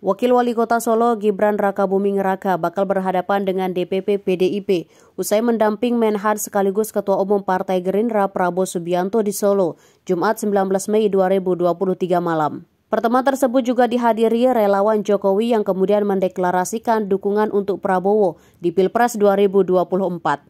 Wakil Wali Kota Solo Gibran Raka Buming Raka bakal berhadapan dengan DPP PDIP usai mendamping Menhan sekaligus Ketua Umum Partai Gerindra Prabowo Subianto di Solo, Jumat 19 Mei 2023 malam. Pertemuan tersebut juga dihadiri relawan Jokowi yang kemudian mendeklarasikan dukungan untuk Prabowo di Pilpres 2024.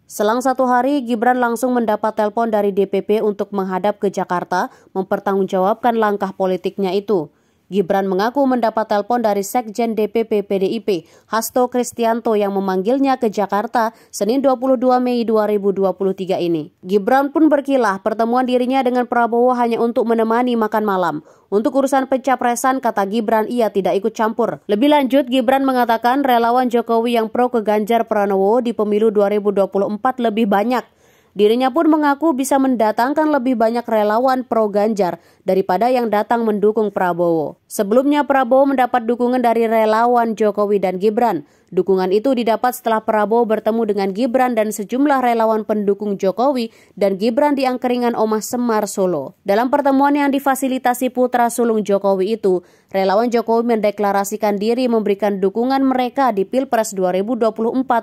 Selang satu hari, Gibran langsung mendapat telepon dari DPP untuk menghadap ke Jakarta mempertanggungjawabkan langkah politiknya itu. Gibran mengaku mendapat telepon dari Sekjen DPP PDIP, Hasto Kristianto yang memanggilnya ke Jakarta Senin 22 Mei 2023 ini. Gibran pun berkilah pertemuan dirinya dengan Prabowo hanya untuk menemani makan malam. Untuk urusan pencapresan, kata Gibran, ia tidak ikut campur. Lebih lanjut, Gibran mengatakan relawan Jokowi yang pro ke Ganjar Pranowo di pemilu 2024 lebih banyak Dirinya pun mengaku bisa mendatangkan lebih banyak relawan pro Ganjar daripada yang datang mendukung Prabowo. Sebelumnya Prabowo mendapat dukungan dari relawan Jokowi dan Gibran. Dukungan itu didapat setelah Prabowo bertemu dengan Gibran dan sejumlah relawan pendukung Jokowi dan Gibran di angkringan Omah Semar Solo. Dalam pertemuan yang difasilitasi putra sulung Jokowi itu, relawan Jokowi mendeklarasikan diri memberikan dukungan mereka di Pilpres 2024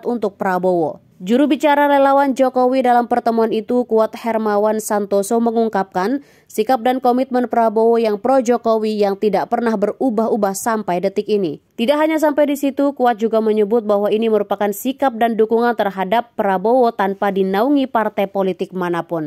untuk Prabowo. Juru bicara relawan Jokowi dalam pertemuan itu, Kuat Hermawan Santoso mengungkapkan sikap dan komitmen Prabowo yang pro Jokowi yang tidak pernah berubah-ubah sampai detik ini. Tidak hanya sampai di situ, Kuat juga menyebut bahwa ini merupakan sikap dan dukungan terhadap Prabowo tanpa dinaungi partai politik manapun.